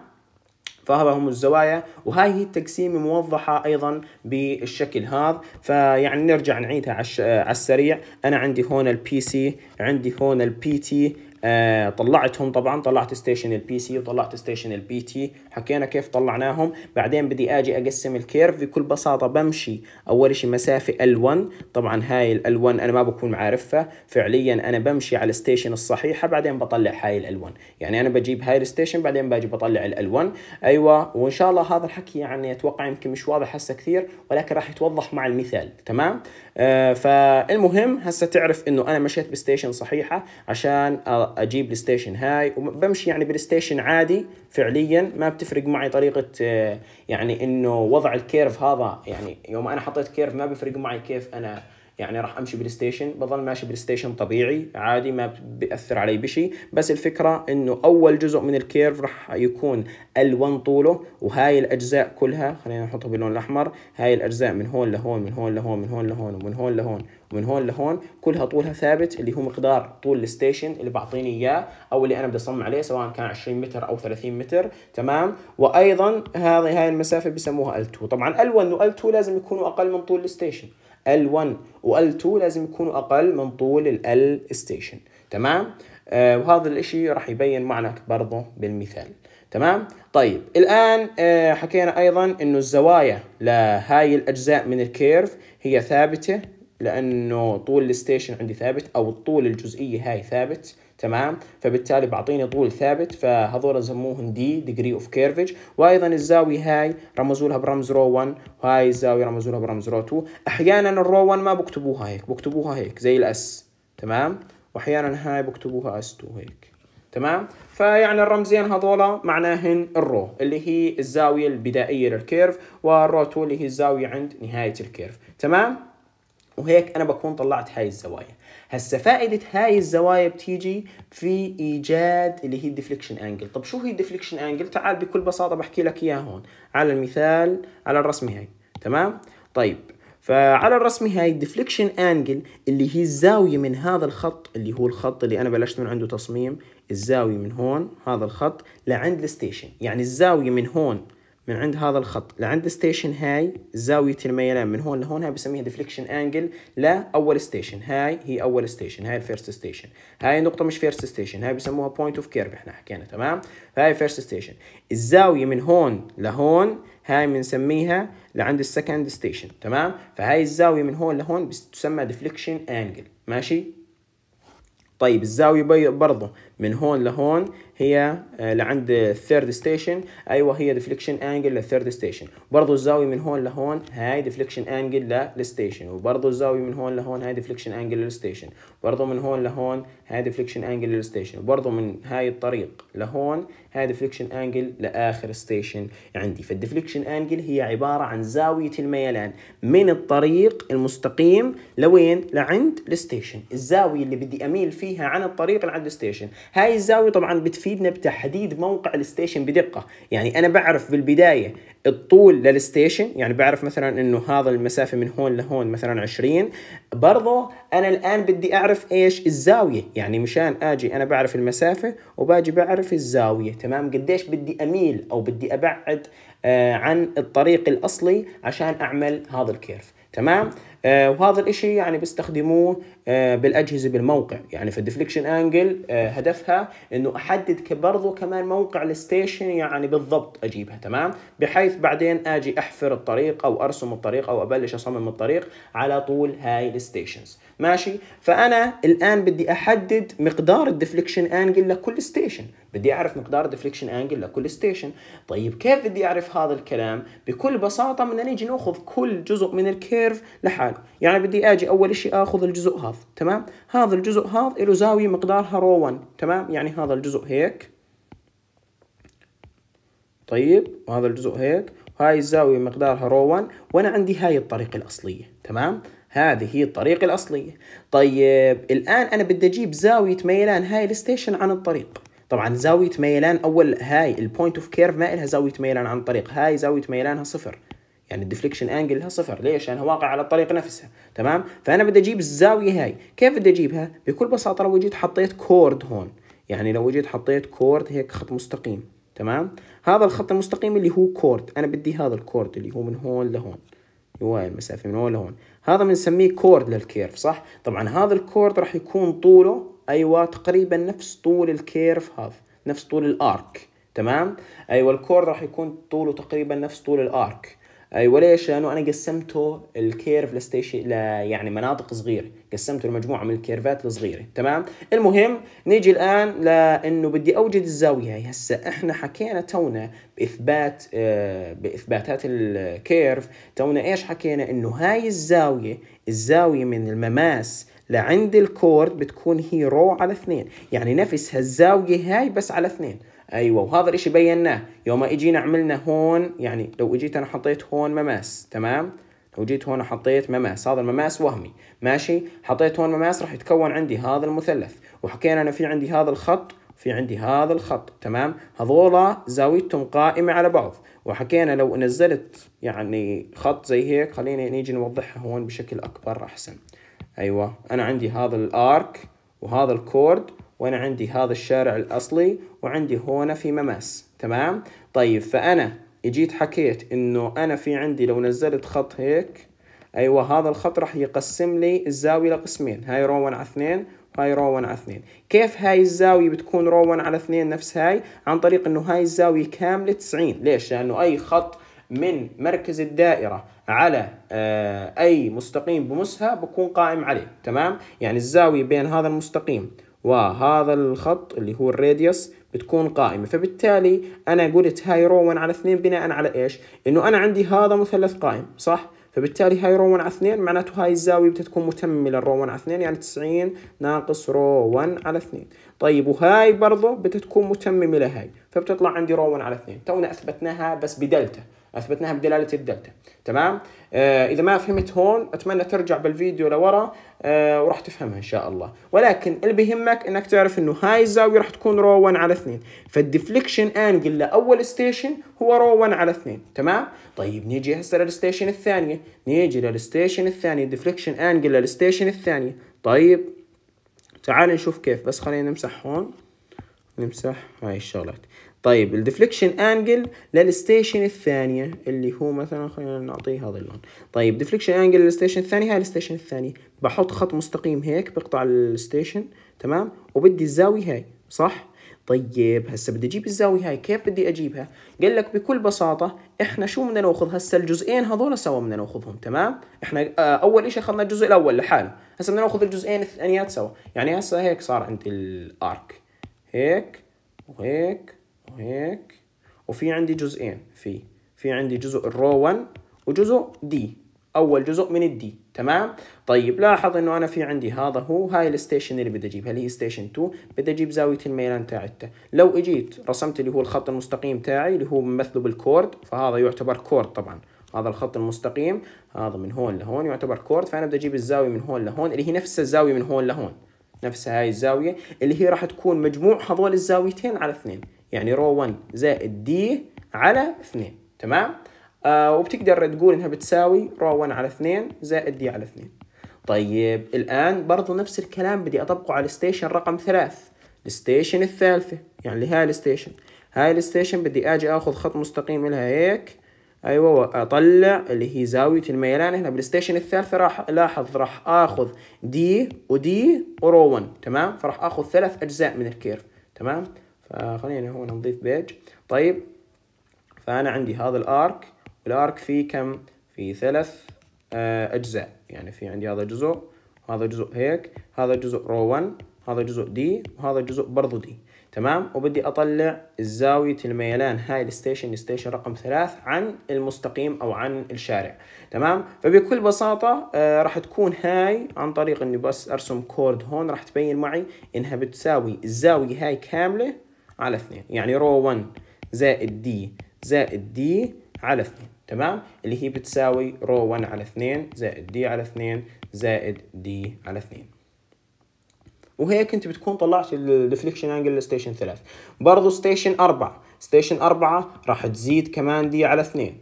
فهذا هم الزوايا وهاي هي التقسيمه موضحه ايضا بالشكل هذا فيعني نرجع نعيدها على آه، السريع انا عندي هون البي سي عندي هون البي تي آه، طلعتهم طبعا طلعت ستيشن البي سي وطلعت ستيشن البي تي حكينا كيف طلعناهم بعدين بدي اجي اقسم الكيرف بكل بساطه بمشي اول شيء مسافه ال1 طبعا هاي ال1 انا ما بكون عارفها فعليا انا بمشي على الستيشن الصحيحه بعدين بطلع هاي ال1 يعني انا بجيب هاي الستيشن بعدين باجي بطلع ال1 ايوه وان شاء الله هذا الحكي يعني اتوقع يمكن مش واضح هسه كثير ولكن راح يتوضح مع المثال تمام آه فالمهم هسه تعرف انه انا مشيت بستيشن صحيحه عشان اجيب الستيشن هاي وبمشي يعني بالستيشن عادي فعليا ما بتفرق معي طريقه آه، يعني انه وضع الكيرف هذا يعني يوم انا حطيت كيرف ما بفرق معي كيف انا يعني راح امشي بلاي ستيشن بضل ماشي بلاي ستيشن طبيعي عادي ما بياثر علي بشيء بس الفكره انه اول جزء من الكيرف راح يكون ال1 طوله وهاي الاجزاء كلها خلينا نحطها باللون الاحمر هاي الاجزاء من هون لهون من هون لهون من هون لهون ومن هون لهون ومن هون لهون كلها طولها ثابت اللي هو مقدار طول الستيشن اللي بعطيني اياه او اللي انا بدي اصمم عليه سواء كان 20 متر او 30 متر تمام وايضا هذه هاي المسافه بسموها ال2 طبعا ال1 وال2 لازم يكونوا اقل من طول الستيشن L1 و L2 لازم يكونوا أقل من طول ال L station تمام آه، وهذا الإشي راح يبين معنا برضه بالمثال تمام طيب الآن آه، حكينا أيضا إنه الزوايا لهاي الأجزاء من الكيرف هي ثابتة لأنه طول الستيشن عندي ثابت أو الطول الجزئية هاي ثابت تمام فبالتالي بعطيني طول ثابت فهذول سموهم دي ديجري اوف كيرفج وايضا الزاويه هاي رمزوا لها برمز رو 1 وهاي الزاويه رمزوا لها برمز رو 2 احيانا الرو 1 ما بكتبوها هيك بكتبوها هيك زي الاس تمام واحيانا هاي بكتبوها اس 2 هيك تمام فيعني الرمزين هذولا معناهن الرو اللي هي الزاويه البدائيه للكيرف والرو 2 اللي هي الزاويه عند نهايه الكيرف تمام وهيك انا بكون طلعت هاي الزوايا هسه فائده هاي الزوايا بتيجي في ايجاد اللي هي الديفليكشن انجل طب شو هي الديفليكشن انجل تعال بكل بساطه بحكي لك اياها هون على المثال على الرسمه هاي تمام طيب فعلى الرسمة هاي الديفليكشن انجل اللي هي الزاوية من هذا الخط اللي هو الخط اللي انا بلشت من عنده تصميم الزاوية من هون هذا الخط لعند الستيشن يعني الزاوية من هون من عند هذا الخط لعند ستيشن هاي زاوية الميلان من هون لهون هاي بسميها ديفليكشن انجل لأول ستيشن هاي هي أول ستيشن هاي الفيرست ستيشن هاي النقطة مش فيرست ستيشن هاي بسموها بوينت اوف كيرف احنا حكينا تمام هاي فيرست ستيشن الزاوية من هون لهون هاي بنسميها لعند السكند ستيشن تمام فهاي الزاوية من هون لهون بتسمى ديفليكشن انجل ماشي طيب الزاوية برضه من هون لهون هي آه، لعند الثيرد ستيشن ايوه هي ديفليكشن انجل للثيرد ستيشن برضه الزاويه من هون لهون هاي ديفليكشن انجل للستيشن وبرضه الزاويه من هون لهون هاي ديفليكشن انجل للستيشن برضو من هون لهون هاي ديفليكشن انجل للستيشن برضه من هاي الطريق لهون هاي ديفليكشن انجل لاخر ستيشن عندي فالديفليكشن انجل هي عباره عن زاويه الميلان من الطريق المستقيم لوين لعند الستيشن الزاويه اللي بدي اميل فيها عن الطريق لعند الستيشن هاي الزاويه طبعا بتفيدنا بتحديد موقع الستيشن بدقه يعني انا بعرف بالبدايه الطول للستيشن يعني بعرف مثلا انه هذا المسافه من هون لهون مثلا 20 برضه انا الان بدي اعرف ايش الزاويه يعني مشان اجي انا بعرف المسافه وباجي بعرف الزاويه تمام قديش بدي اميل او بدي ابعد آه عن الطريق الاصلي عشان اعمل هذا الكيرف تمام آه وهذا الاشي يعني بيستخدموه آه، بالاجهزه بالموقع يعني فالديفليكشن انجل آه، هدفها انه احدد برضه كمان موقع الستيشن يعني بالضبط اجيبها تمام بحيث بعدين اجي احفر الطريق او ارسم الطريق او ابلش اصمم الطريق على طول هاي الستيشنز ماشي فانا الان بدي احدد مقدار الديفليكشن انجل لكل ستيشن بدي اعرف مقدار الديفليكشن انجل لكل ستيشن طيب كيف بدي اعرف هذا الكلام بكل بساطه بدنا نيجي ناخذ كل جزء من الكيرف لحاله يعني بدي اجي اول شيء اخذ الجزء هذا هاف تمام هذا الجزء هاف له زاوية مقدارها رو 1 تمام يعني هذا الجزء هيك طيب وهذا الجزء هيك وهاي الزاوية مقدارها رو 1 وانا عندي هاي الطريقة الاصلية تمام هذه هي الطريقة الاصلية طيب الان انا بدي اجيب زاوية ميلان هاي الستيشن عن الطريق طبعا زاوية ميلان اول هاي البوينت اوف كيرف ما لها زاوية ميلان عن الطريق هاي زاوية ميلانها صفر يعني الديفليكشن انجل لها صفر ليش؟ لانها واقع على الطريق نفسها تمام؟ فانا بدي اجيب الزاويه هاي كيف بدي اجيبها؟ بكل بساطه لو جيت حطيت كورد هون يعني لو جيت حطيت كورد هيك خط مستقيم تمام؟ هذا الخط المستقيم اللي هو كورد انا بدي هذا الكورد اللي هو من هون لهون هواي أيوة، المسافه من هون لهون هذا بنسميه كورد للكيرف صح؟ طبعا هذا الكورد راح يكون طوله ايوه تقريبا نفس طول الكيرف هذا نفس طول الارك تمام؟ ايوه الكورد راح يكون طوله تقريبا نفس طول الارك ايوه وليش؟ لانه انا قسمته الكيرف لستيشن ل... يعني مناطق صغيره، قسمته لمجموعه من الكيرفات الصغيره، تمام؟ المهم نيجي الان لانه بدي اوجد الزاويه هي هسه احنا حكينا تونا باثبات آه باثباتات الكيرف، تونا ايش حكينا؟ انه هاي الزاويه الزاويه من المماس لعند الكورد بتكون هي رو على اثنين، يعني نفس هالزاويه هاي بس على اثنين، ايوه وهذا الاشي بيناه يوم ما اجينا عملنا هون يعني لو اجيت انا حطيت هون مماس تمام لو جيت هون حطيت مماس هذا المماس وهمي ماشي حطيت هون مماس راح يتكون عندي هذا المثلث وحكينا انا في عندي هذا الخط في عندي هذا الخط تمام هذولا زاويتهم قائمة على بعض وحكينا لو نزلت يعني خط زي هيك خلينا نيجي نوضحها هون بشكل أكبر أحسن أيوة أنا عندي هذا الآرك وهذا الكورد وانا عندي هذا الشارع الاصلي وعندي هنا في مماس تمام طيب فانا اجيت حكيت انه انا في عندي لو نزلت خط هيك ايوه هذا الخط راح يقسم لي الزاويه لقسمين هاي رو 1 على 2 هاي رو 1 على 2 كيف هاي الزاويه بتكون رو 1 على 2 نفس هاي عن طريق انه هاي الزاويه كامله 90 ليش لانه اي خط من مركز الدائرة على آه، أي مستقيم بمسها بكون قائم عليه تمام يعني الزاوية بين هذا المستقيم وهذا الخط اللي هو الراديوس بتكون قائمة فبالتالي أنا قلت هاي رو 1 على 2 بناء على إيش؟ إنه أنا عندي هذا مثلث قائم صح؟ فبالتالي هاي رو 1 على 2 معناته هاي الزاوية بتكون متممة للرو 1 على 2 يعني 90 ناقص رو 1 على 2 طيب وهاي برضه بدها تكون متممه لهي فبتطلع عندي رو 1 على 2 تونا اثبتناها بس بدلتا اثبتناها بدلاله الدلتا تمام آه اذا ما فهمت هون اتمنى ترجع بالفيديو لورا آه وراح تفهمها ان شاء الله ولكن اللي بيهمك انك تعرف انه هاي الزاويه راح تكون رو 1 على 2 فالديفليكشن انجل لاول ستيشن هو رو 1 على 2 تمام طيب نيجي هسه للستيشن الثانيه نيجي للستيشن الثانيه ديفليكشن انجل للستيشن الثانيه طيب تعال نشوف كيف بس خلينا نمسح هون نمسح هاي الشغلات طيب الديفليكشن انجل للستيشن الثانية اللي هو مثلا خلينا نعطيه هذا اللون طيب ديفليكشن انجل للستيشن الثاني هاي الستيشن الثاني بحط خط مستقيم هيك بقطع الستيشن تمام وبدي الزاوية هاي صح طيب هسه بدي اجيب الزاويه هاي كيف بدي اجيبها قال لك بكل بساطه احنا شو بدنا ناخذ هسه الجزئين هذول سوا بدنا ناخذهم تمام احنا آه، اول شيء اخذنا الجزء الاول لحاله هسه بدنا ناخذ الجزئين الثانيات سوا يعني هسه هيك صار عندي الارك هيك وهيك وهيك وفي عندي جزئين في في عندي جزء الرو 1 وجزء دي اول جزء من الدي تمام طيب لاحظ انه انا في عندي هذا هو هاي الستيشن اللي بدي اجيبها اللي هي ستيشن 2 بدي اجيب زاويه الميلان تاعته لو اجيت رسمت اللي هو الخط المستقيم تاعي اللي هو ممثله بالكورد فهذا يعتبر كورد طبعا هذا الخط المستقيم هذا من هون لهون يعتبر كورد فانا بدي اجيب الزاويه من هون لهون اللي هي نفس الزاويه من هون لهون نفس هاي الزاويه اللي هي راح تكون مجموع هذول الزاويتين على اثنين يعني رو 1 زائد دي على اثنين تمام آه وبتقدر تقول انها بتساوي رو 1 على 2 زائد دي على 2 طيب الان برضو نفس الكلام بدي اطبقه على الستيشن رقم ثلاث الستيشن الثالثة يعني اللي هي الستيشن هاي الستيشن بدي اجي اخذ خط مستقيم لها هيك ايوه واطلع اللي هي زاوية الميلان هنا بالستيشن الثالثة راح لاحظ راح اخذ دي ودي ورو 1 تمام فراح اخذ ثلاث اجزاء من الكيرف تمام فخلينا هون نضيف بيج طيب فانا عندي هذا الارك الارك فيه كم في ثلاث آه، اجزاء يعني في عندي هذا جزء هذا جزء هيك هذا جزء رو 1 هذا جزء دي وهذا جزء برضو دي تمام وبدي اطلع الزاوية الميلان هاي الستيشن ستيشن رقم ثلاث عن المستقيم او عن الشارع تمام فبكل بساطة آه راح تكون هاي عن طريق اني بس ارسم كورد هون راح تبين معي انها بتساوي الزاوية هاي كاملة على اثنين يعني رو 1 زائد دي زائد دي على اثنين تمام اللي هي بتساوي رو 1 على 2 زائد دي على 2 زائد دي على 2 وهيك انت بتكون طلعت الديفليكشن انجل ستيشن 3 برضه ستيشن 4 ستيشن 4 راح تزيد كمان دي على 2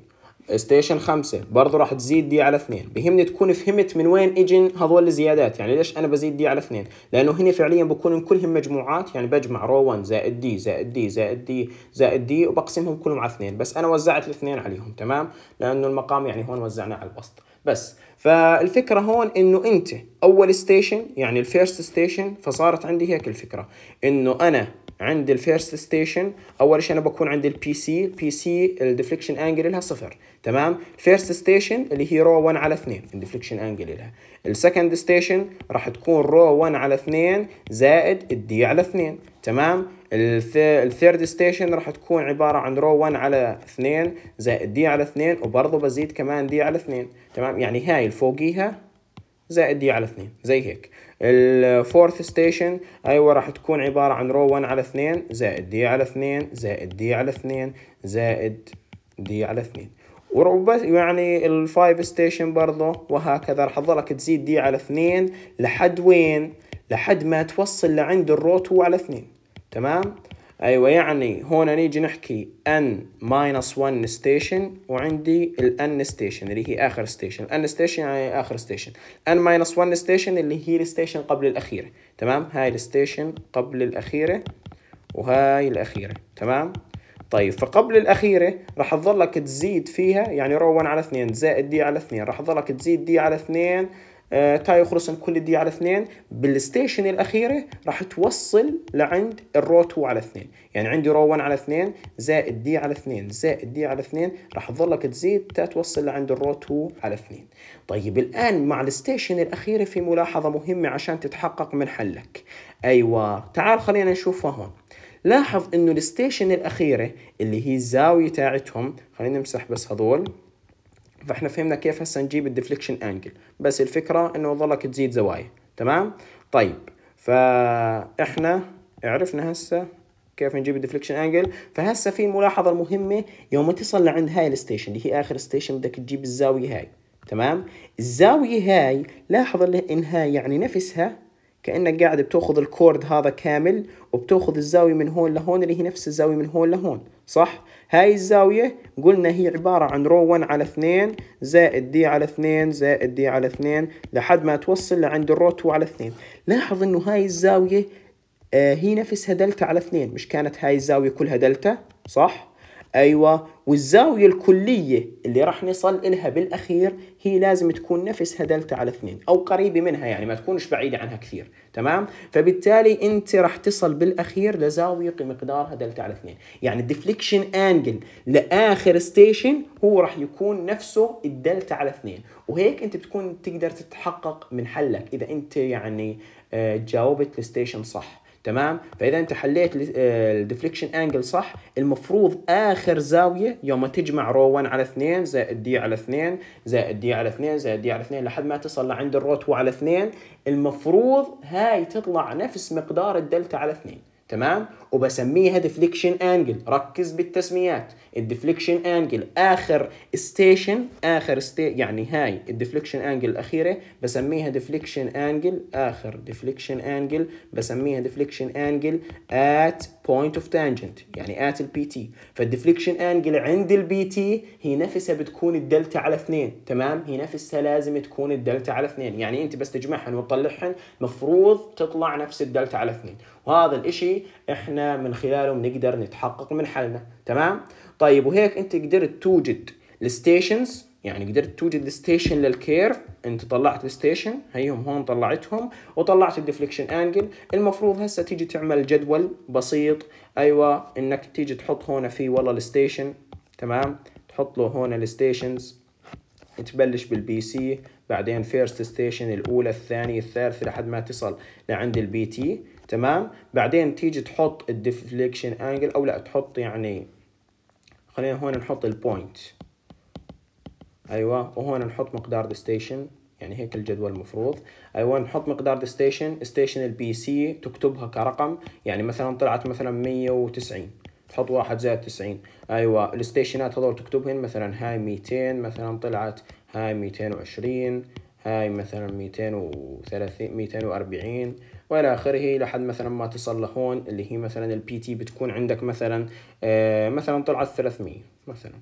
ستيشن خمسة برضه راح تزيد دي على اثنين بهمني تكون فهمت من وين اجن هذول الزيادات يعني ليش انا بزيد دي على اثنين لانه هنا فعليا بكون كلهم مجموعات يعني بجمع رو 1 زائد دي زائد دي زائد دي زائد دي وبقسمهم كلهم على اثنين بس انا وزعت الاثنين عليهم تمام لانه المقام يعني هون وزعناه على الوسط بس فالفكرة هون انه انت اول ستيشن يعني الفيرست ستيشن فصارت عندي هيك الفكرة انه انا عند الفيرست ستيشن اول شيء انا بكون عند البي سي البي سي الديفليكشن انجل لها صفر تمام الفيرست ستيشن اللي هي رو 1 على 2 الديفليكشن انجل لها السكند ستيشن راح تكون رو 1 على 2 زائد الدي على 2 تمام الثيرد ستيشن راح تكون عبارة عن رو 1 على 2 زائد دي على 2 وبرضه بزيد كمان دي على 2 تمام يعني هاي اللي فوقيها زائد دي على 2 زي هيك الفورث ستيشن ايوه راح تكون عباره عن رو 1 على 2 زائد دي على 2 زائد دي على 2 زائد دي على 2 وبس يعني الفايف ستيشن برضه وهكذا راح تظلك تزيد دي على 2 لحد وين؟ لحد ما توصل لعند الرو 2 على 2 تمام؟ ايوه يعني هون نيجي نحكي ان ماينس 1 ستيشن وعندي الان ستيشن اللي هي اخر ستيشن الان ستيشن يعني اخر ستيشن ان ماينس 1 ستيشن اللي هي الستيشن قبل الاخيره تمام هاي الستيشن قبل الاخيره وهاي الاخيره تمام طيب فقبل الأخيرة راح تظلك تزيد فيها يعني رو 1 على 2 زائد دي على 2 راح تظلك تزيد دي على 2 آه تا يخلص كل دي على اثنين بالستيشن الاخيره راح توصل لعند الرو 2 على اثنين يعني عندي رو 1 على اثنين زائد دي على اثنين زائد دي على اثنين راح تظلك تزيد تا توصل لعند الرو 2 على اثنين طيب الان مع الستيشن الاخيره في ملاحظه مهمه عشان تتحقق من حلك ايوه تعال خلينا نشوفها هون لاحظ انه الستيشن الاخيره اللي هي الزاويه تاعتهم خلينا نمسح بس هذول فاحنا فهمنا كيف هسه نجيب الديفليكشن انجل بس الفكره انه ظلك تزيد زوايا تمام طيب فاحنا عرفنا هسه كيف نجيب الديفليكشن انجل فهسه في ملاحظه المهمه يوم تصل لعند هاي الستيشن اللي هي اخر ستيشن بدك تجيب الزاويه هاي تمام الزاويه هاي لاحظ انها يعني نفسها كانك قاعد بتاخذ الكورد هذا كامل وبتاخذ الزاويه من هون لهون اللي هي نفس الزاويه من هون لهون صح هاي الزاويه قلنا هي عباره عن رو 1 على 2 زائد دي على 2 زائد دي على 2 لحد ما توصل لعند الرو 2 على 2 لاحظ انه هاي الزاويه آه هي نفسها دلتا على 2 مش كانت هاي الزاويه كلها دلتا صح ايوه والزاويه الكليه اللي راح نصل لها بالاخير هي لازم تكون نفسها دلتا على اثنين او قريبه منها يعني ما تكونش بعيده عنها كثير تمام فبالتالي انت راح تصل بالاخير لزاويه مقدارها دلتا على اثنين يعني الديفليكشن انجل لاخر ستيشن هو راح يكون نفسه الدلتا على اثنين وهيك انت بتكون تقدر تتحقق من حلك اذا انت يعني آه، جاوبت الستيشن صح تمام فاذا انت حليت الديفليكشن انجل آه، صح المفروض اخر زاويه يوم تجمع رو 1 على 2 زائد دي على 2 زائد دي على 2 زائد دي على 2 لحد ما تصل لعند الرو 2 على 2 المفروض هاي تطلع نفس مقدار الدلتا على 2 تمام وبسميها ديفليكشن انجل ركز بالتسميات الديفليكشن انجل اخر ستيشن اخر ستي يعني هاي الديفليكشن انجل الاخيره بسميها ديفليكشن انجل اخر ديفليكشن انجل بسميها ديفليكشن انجل ات بوينت اوف تانجنت يعني ات البي تي فالديفليكشن انجل عند البي تي هي نفسها بتكون الدلتا على اثنين تمام هي نفسها لازم تكون الدلتا على اثنين يعني انت بس تجمعهن وتطلعهن مفروض تطلع نفس الدلتا على اثنين وهذا الاشي احنا من خلاله بنقدر نتحقق من حلنا تمام طيب وهيك انت قدرت توجد الستيشنز يعني قدرت توجد ستيشن للكيرف انت طلعت الستيشن هيهم هون طلعتهم وطلعت الديفليكشن انجل المفروض هسه تيجي تعمل جدول بسيط ايوه انك تيجي تحط هون في والله الستيشن تمام تحط له هون الستيشنز تبلش بالبي سي بعدين فيرست ستيشن الاولى الثانيه الثالثه لحد ما تصل لعند البي تي تمام بعدين تيجي تحط الديفليكشن انجل او لا تحط يعني خلينا هون نحط البوينت ايوه وهون نحط مقدار الستيشن يعني هيك الجدول المفروض ايوه نحط مقدار الستيشن ستيشن البي سي تكتبها كرقم يعني مثلا طلعت مثلا 190 تحط واحد زائد 90 ايوه الستيشنات هذول تكتبهن مثلا هاي 200 مثلا طلعت هاي 220 هاي مثلا 230 240 والى اخره لحد مثلا ما تصل لهون اللي هي مثلا البي تي بتكون عندك مثلا آه مثلا طلعت 300 مثلا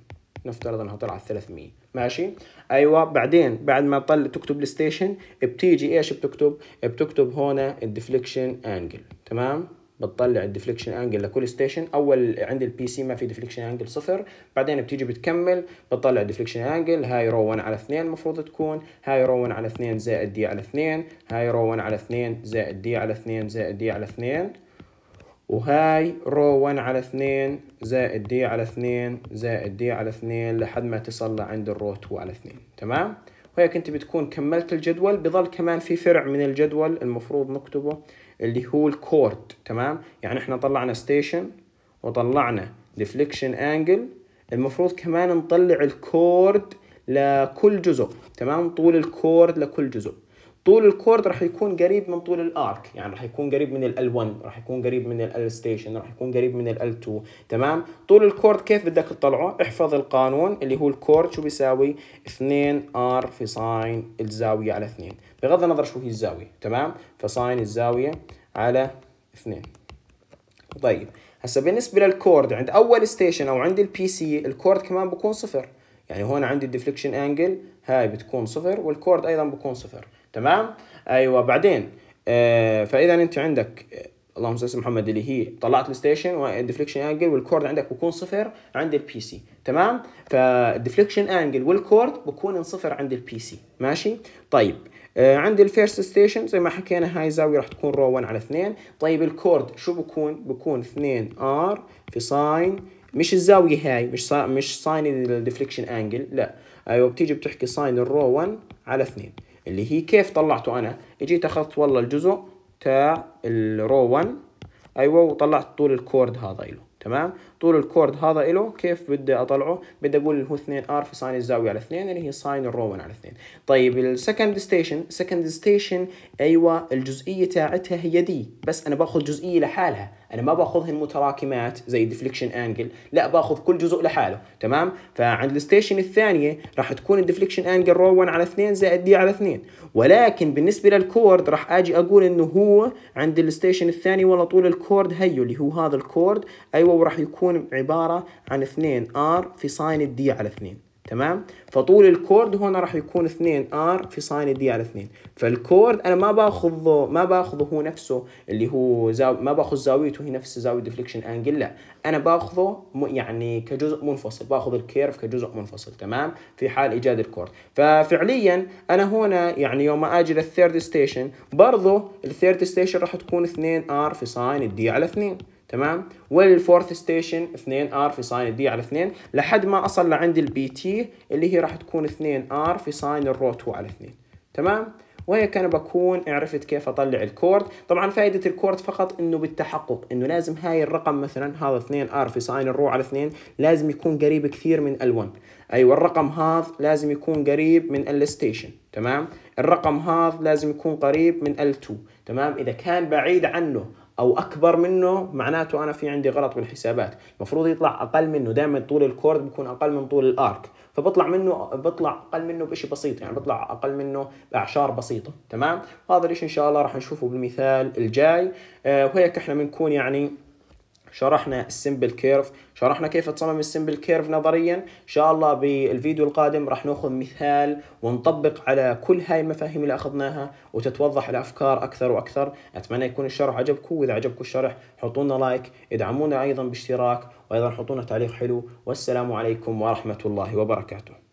نفترض انها طلعت 300 ماشي ايوه بعدين بعد ما تطلع تكتب الستيشن بتيجي ايش بتكتب بتكتب هنا الديفليكشن انجل تمام بتطلع الديفليكشن انجل لكل ستيشن اول عند البي سي ما في ديفليكشن انجل صفر بعدين بتيجي بتكمل بتطلع الديفليكشن انجل هاي رو 1 على 2 المفروض تكون هاي رو 1 على 2 زائد دي على 2 هاي رو 1 على 2 زائد دي على 2 زائد دي على 2 وهاي رو 1 على 2 زائد دي على 2 زائد دي على 2 لحد ما تصل لعند الرو 2 على 2 تمام وهيك انت بتكون كملت الجدول بضل كمان في فرع من الجدول المفروض نكتبه اللي هو الكورد تمام يعني احنا طلعنا ستيشن وطلعنا ديفليكشن انجل المفروض كمان نطلع الكورد لكل جزء تمام طول الكورد لكل جزء طول الكورد راح يكون قريب من طول الارك يعني راح يكون قريب من ال 1 راح يكون قريب من ال ستيشن راح يكون قريب من ال 2 تمام طول الكورد كيف بدك تطلعه احفظ القانون اللي هو الكورد شو بيساوي 2 ار في ساين الزاويه على 2 بغض النظر شو هي الزاويه تمام فساين الزاويه على 2 طيب هسه بالنسبه للكورد عند اول ستيشن او عند البي سي الكورد كمان بكون صفر يعني هون عندي الديفليكشن انجل هاي بتكون صفر والكورد ايضا بكون صفر تمام ايوه بعدين آه، فاذا انت عندك آه، اللهم صل على محمد اللي هي طلعت الستيشن والديفليكشن انجل والكورد عندك بكون صفر عند البي سي تمام فالديفليكشن انجل والكورد بكون صفر عند البي سي ماشي طيب آه، عند الفيرست ستيشن زي ما حكينا هاي زاويه راح تكون رو 1 على 2 طيب الكورد شو بكون بكون 2 ار في ساين مش الزاويه هاي مش مش ساين الديفليكشن انجل لا ايوه بتيجي بتحكي ساين الرو 1 على 2 اللي هي كيف طلعته أنا إجيت أخذت والله الجزء تاع الرو 1 أيوة وطلعت طول الكورد هذا له تمام طول الكورد هذا له كيف بدي أطلعه بدي أقول هو 2 ار في ساين الزاوية على 2 اللي هي ساين الرو 1 على 2 طيب السكند ستيشن سكند ستيشن أيوة الجزئية تاعتها هي دي بس أنا باخذ جزئية لحالها انا ما باخذهن متراكمات زي الديفليكشن انجل لا باخذ كل جزء لحاله تمام فعند الستيشن الثانيه راح تكون الديفليكشن انجل رو 1 على 2 زائد دي على 2 ولكن بالنسبه للكورد راح اجي اقول انه هو عند الستيشن الثاني ولا طول الكورد هيو اللي هو هذا الكورد ايوه وراح يكون يكون عبارة عن 2 ار في ساين الدي على 2 تمام فطول الكورد هنا راح يكون 2 ار في ساين دي على 2 فالكورد انا ما باخذ ما باخذه هو نفسه اللي هو زاو ما باخذ زاويته هي نفس زاويه ديفليكشن انجل لا انا باخذه يعني كجزء منفصل باخذ الكيرف كجزء منفصل تمام في حال ايجاد الكورد ففعليا انا هنا يعني يوم ما اجي للثيرد ستيشن برضه الثيرد ستيشن راح تكون 2 ار في ساين دي على 2 تمام والفورث ستيشن 2 ار في ساين دي على 2 لحد ما اصل لعند البي تي اللي هي راح تكون 2 ار في ساين الرو 2 على 2 تمام وهيك انا بكون عرفت كيف اطلع الكورد طبعا فائده الكورد فقط انه بالتحقق انه لازم هاي الرقم مثلا هذا 2 ار في ساين الرو على 2 لازم يكون قريب كثير من ال1 ايوه الرقم هذا لازم يكون قريب من الستيشن تمام الرقم هذا لازم يكون قريب من ال2 تمام اذا كان بعيد عنه او اكبر منه معناته انا في عندي غلط بالحسابات المفروض يطلع اقل منه دائما طول الكورد بيكون اقل من طول الارك فبطلع منه بطلع اقل منه بشيء بسيط يعني بطلع اقل منه باعشار بسيطه تمام هذا الشيء ان شاء الله راح نشوفه بالمثال الجاي آه، وهيك احنا بنكون يعني شرحنا السمبل كيرف شرحنا كيف تصمم السمبل كيرف نظريا ان شاء الله بالفيديو القادم راح ناخذ مثال ونطبق على كل هاي المفاهيم اللي اخذناها وتتوضح الافكار اكثر واكثر اتمنى يكون الشرح عجبكم واذا عجبكم الشرح حطوا لنا لايك ادعمونا ايضا باشتراك وايضا حطونا تعليق حلو والسلام عليكم ورحمه الله وبركاته